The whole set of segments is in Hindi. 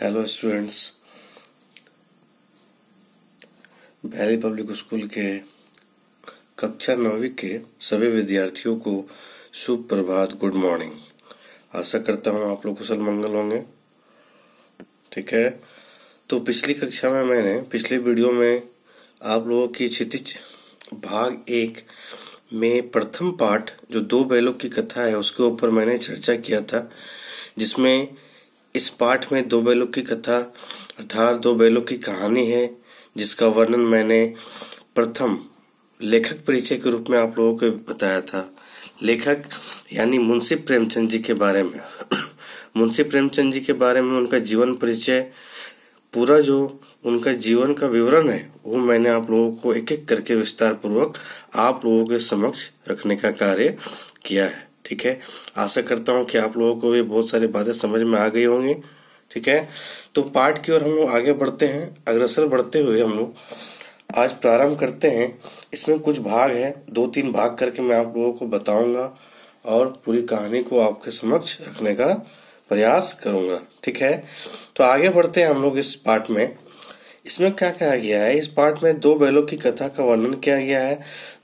hello students Bhaili public school के कक्षा नौवीं के सभी विद्यार्थियों को प्रभात गुड मॉर्निंग आशा करता हूँ आप लोग कुशल मंगल होंगे ठीक है तो पिछली कक्षा में मैंने पिछले वीडियो में आप लोगों की क्षितिज भाग एक में प्रथम पाठ जो दो बैलों की कथा है उसके ऊपर मैंने चर्चा किया था जिसमें इस पाठ में दो बैलों की कथा अर्थात दो बैलों की कहानी है जिसका वर्णन मैंने प्रथम लेखक परिचय के रूप में आप लोगों को बताया था लेखक यानी मुंशी प्रेमचंद जी के बारे में मुंशी प्रेमचंद जी के बारे में उनका जीवन परिचय पूरा जो उनका जीवन का विवरण है वो मैंने आप लोगों को एक एक करके विस्तार पूर्वक आप लोगों के समक्ष रखने का कार्य किया है ठीक है आशा करता हूँ कि आप लोगों को ये बहुत सारी बातें समझ में आ गई होंगी ठीक है तो पाठ की ओर हम लोग आगे बढ़ते हैं अग्रसर बढ़ते हुए हम लोग आज प्रारंभ करते हैं इसमें कुछ भाग है दो तीन भाग करके मैं आप लोगों को बताऊंगा और पूरी कहानी को आपके समक्ष रखने का प्रयास करूंगा ठीक है तो आगे बढ़ते हैं हम लोग इस पाठ में इसमें क्या कहा गया है इस पाठ में दो बैलों की कथा का वर्णन किया गया है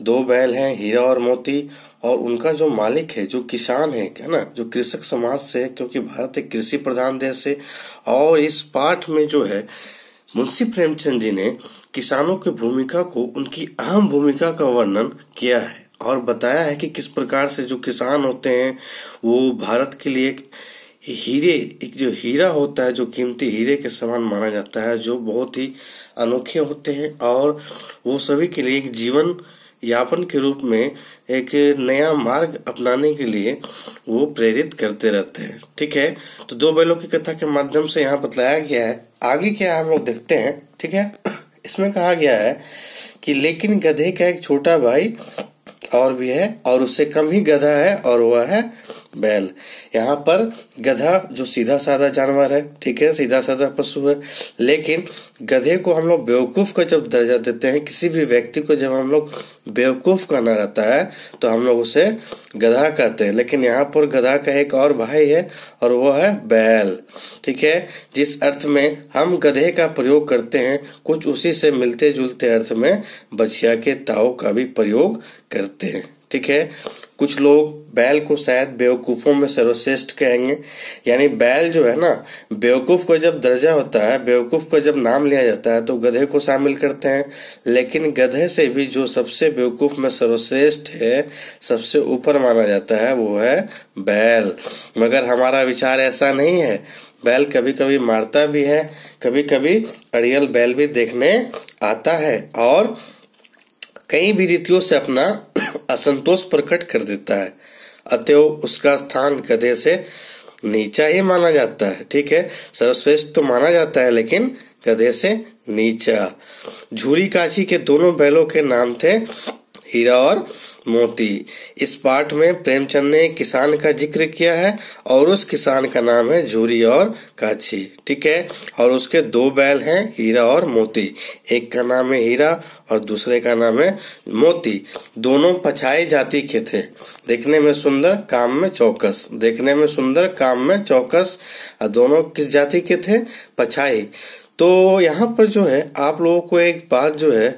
दो बैल हैं हीरा और मोती और उनका जो मालिक है जो किसान है क्या ना जो कृषक समाज से है क्योंकि भारत एक कृषि प्रधान देश है और इस पाठ में जो है मुंशी प्रेमचंद जी ने किसानों की भूमिका को उनकी अहम भूमिका का वर्णन किया है और बताया है कि किस प्रकार से जो किसान होते हैं वो भारत के लिए एक हीरे एक जो हीरा होता है जो कीमती हीरे के समान माना जाता है जो बहुत ही अनोखे होते हैं और वो सभी के लिए एक जीवन यापन के रूप में एक नया मार्ग अपनाने के लिए वो प्रेरित करते रहते हैं ठीक है तो दो बैलों की कथा के माध्यम से यहाँ बताया गया है आगे क्या हम लोग देखते हैं ठीक है इसमें कहा गया है कि लेकिन गधे का एक छोटा भाई और भी है और उससे कम ही गधा है और वह है बैल यहाँ पर गधा जो सीधा साधा जानवर है ठीक है सीधा साधा पशु है लेकिन गधे को हम लोग बेवकूफ़ का जब दर्जा देते हैं किसी भी व्यक्ति को जब हम लोग बेवकूफ़ कहना रहता है तो हम लोग उसे गधा कहते हैं लेकिन यहाँ पर गधा का एक और भाई है और वो है बैल ठीक है जिस अर्थ में हम गधे का प्रयोग करते हैं कुछ उसी से मिलते जुलते अर्थ में बछिया के ताओ का भी प्रयोग करते हैं ठीक है कुछ लोग बैल को शायद बेवकूफ़ों में सर्वश्रेष्ठ कहेंगे यानी बैल जो है ना बेवकूफ़ का जब दर्जा होता है बेवकूफ़ का जब नाम लिया जाता है तो गधे को शामिल करते हैं लेकिन गधे से भी जो सबसे बेवकूफ़ में सर्वश्रेष्ठ है सबसे ऊपर माना जाता है वो है बैल मगर हमारा विचार ऐसा नहीं है बैल कभी कभी मारता भी है कभी कभी अड़ियल बैल भी देखने आता है और कई भी रीतियों से अपना असंतोष प्रकट कर देता है अतएव उसका स्थान गधे से नीचा ही माना जाता है ठीक है सर्वश्रेष्ठ तो माना जाता है लेकिन गधे से नीचा झूरी काशी के दोनों बैलों के नाम थे हीरा और मोती इस पाठ में प्रेमचंद ने किसान का जिक्र किया है और उस किसान का नाम है झूरी और काछी ठीक है और उसके दो बैल हैं हीरा और मोती एक का नाम है हीरा और दूसरे का नाम है मोती दोनों पछाई जाति के थे देखने में सुंदर काम में चौकस देखने में सुंदर काम में चौकस और दोनों किस जाति के थे पछाई तो यहाँ पर जो है आप लोगों को एक बात जो है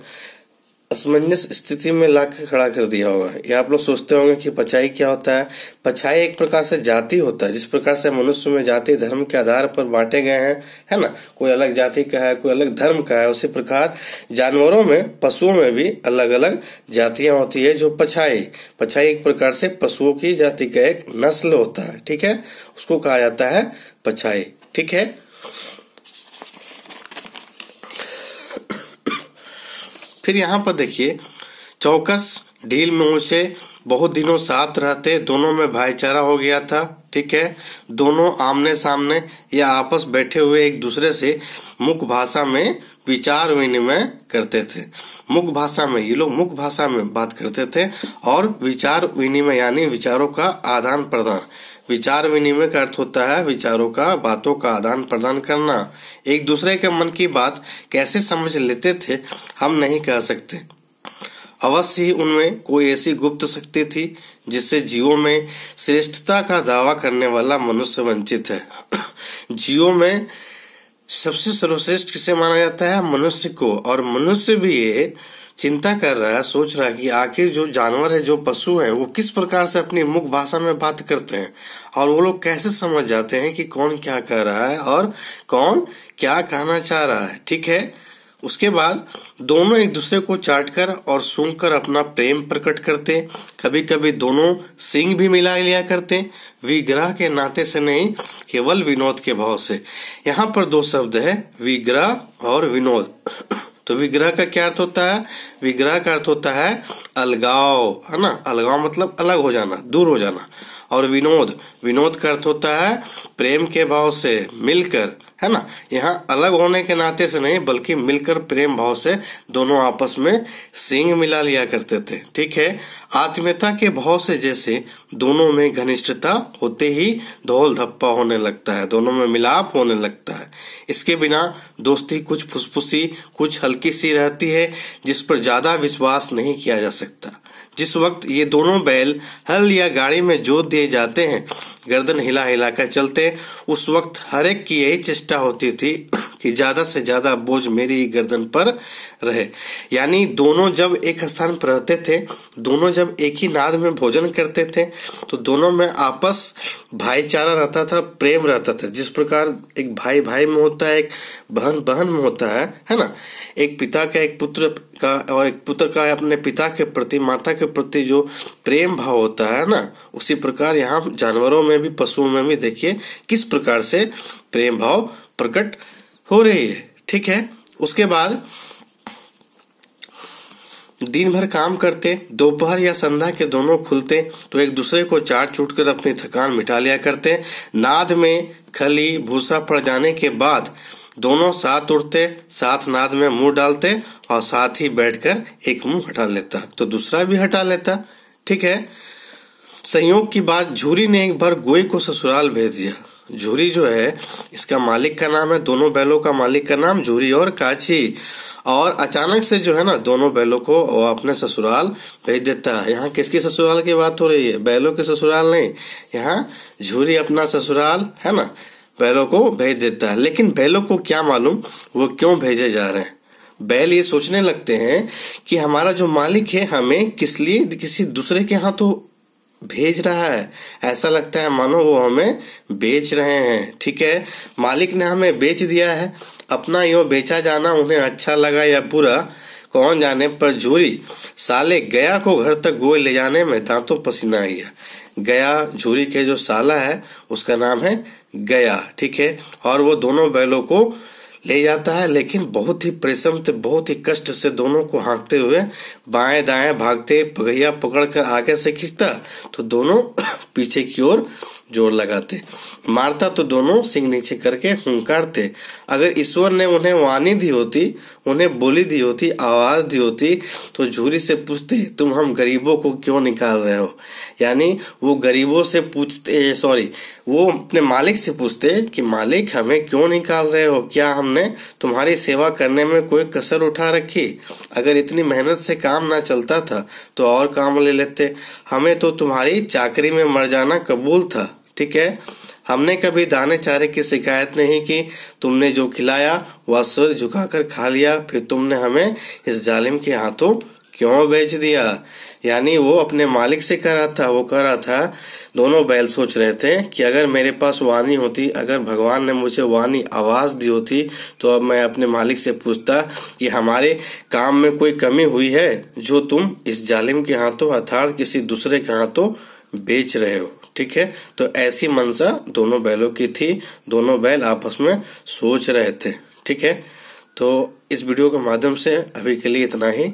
असमंजस स्थिति में ला कर खड़ा कर दिया होगा ये आप लोग सोचते होंगे कि पछाई क्या होता है पछाई एक प्रकार से जाति होता है जिस प्रकार से मनुष्य में जाति धर्म के आधार पर बांटे गए हैं है ना कोई अलग जाति का है कोई अलग धर्म का है उसी प्रकार जानवरों में पशुओं में भी अलग अलग जातियां होती है जो पछाई पछाई एक प्रकार से पशुओं की जाति का एक नस्ल होता है ठीक है उसको कहा जाता है पछाई ठीक है फिर यहाँ पर देखिए चौकस डील में उसे बहुत दिनों साथ रहते दोनों में भाईचारा हो गया था ठीक है दोनों आमने सामने या आपस बैठे हुए एक दूसरे से मुख भाषा में विचार विनिमय करते थे मुख भाषा में ये लोग मुख भाषा में बात करते थे और विचार विनिमय यानी विचारों का आदान प्रदान विचार विनिमय का अर्थ होता है विचारों का बातों का आदान प्रदान करना एक दूसरे के मन की बात कैसे समझ लेते थे हम नहीं कह सकते अवश्य ही उनमें कोई ऐसी गुप्त शक्ति थी जिससे जीवों में श्रेष्ठता का दावा करने वाला मनुष्य वंचित है जीवों में सबसे सर्वश्रेष्ठ किसे माना जाता है मनुष्य को और मनुष्य भी ये चिंता कर रहा है सोच रहा है कि आखिर जो जानवर है जो पशु है वो किस प्रकार से अपनी मुख भाषा में बात करते हैं और वो लोग कैसे समझ जाते हैं कि कौन क्या कह रहा है और कौन क्या कहना चाह रहा है ठीक है उसके बाद दोनों एक दूसरे को चाट कर और सूंघ कर अपना प्रेम प्रकट करते कभी कभी दोनों सिंह भी मिला लिया करते विग्रह के नाते से नहीं केवल विनोद के भाव से यहाँ पर दो शब्द है विग्रह और विनोद तो विग्रह का क्या अर्थ होता है विग्रह का अर्थ होता है अलगाव है ना अलगाव मतलब अलग हो जाना दूर हो जाना और विनोद विनोद का अर्थ होता है प्रेम के भाव से मिलकर है ना यहाँ अलग होने के नाते से नहीं बल्कि मिलकर प्रेम भाव से दोनों आपस में सींग मिला लिया करते थे ठीक है आत्मीयता के भाव से जैसे दोनों में घनिष्ठता होते ही धोल धप्पा होने लगता है दोनों में मिलाप होने लगता है इसके बिना दोस्ती कुछ फुसफुसी कुछ हल्की सी रहती है जिस पर ज्यादा विश्वास नहीं किया जा सकता जिस वक्त ये दोनों बैल हल या गाड़ी में जोत दिए जाते हैं गर्दन हिला हिलाकर चलते उस वक्त हर एक की यही चेष्टा होती थी कि ज़्यादा से ज़्यादा बोझ मेरी ही गर्दन पर रहे यानी दोनों जब एक स्थान पर रहते थे दोनों जब एक ही नाद में भोजन करते थे तो दोनों में आपस भाईचारा रहता था प्रेम रहता था जिस प्रकार एक भाई भाई में होता है एक बहन बहन में होता है है ना एक पिता का एक पुत्र का और एक पुत्र का अपने पिता के प्रति माता के प्रति जो प्रेम भाव होता है ना उसी प्रकार यहाँ जानवरों में भी पशुओं में भी देखिए किस प्रकार से प्रेम भाव प्रकट हो रही है ठीक है उसके बाद दिन भर काम करते दोपहर या संध्या के दोनों खुलते तो एक दूसरे को चाट चूट कर अपनी थकान मिटा लिया करते नाद में खली भूसा पड़ जाने के बाद दोनों साथ उठते साथ नाद में मुंह डालते और साथ ही बैठकर एक मुंह हटा लेता तो दूसरा भी हटा लेता ठीक है संयोग की बात झूरी ने एक बार गोई को ससुराल भेज दिया झूरी जो है इसका मालिक का नाम है दोनों बैलों का मालिक का नाम झूरी और काची और अचानक से जो है ना दोनों बैलों को वो अपने ससुराल भेज देता है यहाँ किसकी ससुराल की बात हो रही है बैलों के ससुराल नहीं यहाँ झूरी अपना ससुराल है ना बैलों को भेज देता है लेकिन बैलों को क्या मालूम वो क्यों भेजे जा रहे हैं बैल ये सोचने लगते हैं कि हमारा जो मालिक है हमें किस लिए किसी दूसरे के हाथों तो भेज रहा है ऐसा लगता है मानो वो हमें बेच रहे हैं ठीक है मालिक ने हमें बेच दिया है अपना यो बेचा जाना उन्हें अच्छा लगा या बुरा कौन जाने पर झूरी साले गया को घर तक गोई ले जाने में दांतों पसीना आ गया गया झूरी के जो साला है उसका नाम है गया ठीक है और वो दोनों बैलों को ले जाता है लेकिन बहुत ही परिश्रम से बहुत ही कष्ट से दोनों को हाँकते हुए बाएं दाएं भागते पगहिया पकड़ कर आगे से खींचता तो दोनों पीछे की ओर जोर लगाते मारता तो दोनों सिंह नीचे करके हुंकारते अगर ईश्वर ने उन्हें वाणी दी होती उन्हें बोली दी होती आवाज दी होती तो झूरी से पूछते तुम हम गरीबों को क्यों निकाल रहे हो यानी वो गरीबों से पूछते सॉरी वो अपने मालिक से पूछते कि मालिक हमें क्यों निकाल रहे हो क्या हमने तुम्हारी सेवा करने में कोई कसर उठा रखी अगर इतनी मेहनत से काम ना चलता था तो और काम ले लेते हमें तो तुम्हारी चाकरी में मर जाना कबूल था ठीक है हमने कभी दाने चारे की शिकायत नहीं की तुमने जो खिलाया वह सिर झुकाकर खा लिया फिर तुमने हमें इस जालिम के हाथों क्यों बेच दिया यानी वो अपने मालिक से कह रहा था वो कह रहा था दोनों बैल सोच रहे थे कि अगर मेरे पास वाणी होती अगर भगवान ने मुझे वाणी आवाज़ दी होती तो अब मैं अपने मालिक से पूछता कि हमारे काम में कोई कमी हुई है जो तुम इस जालिम के हाथों अर्थात किसी दूसरे के हाथों बेच रहे हो ठीक है तो ऐसी मंशा दोनों बैलों की थी दोनों बैल आपस में सोच रहे थे ठीक है तो इस वीडियो के माध्यम से अभी के लिए इतना ही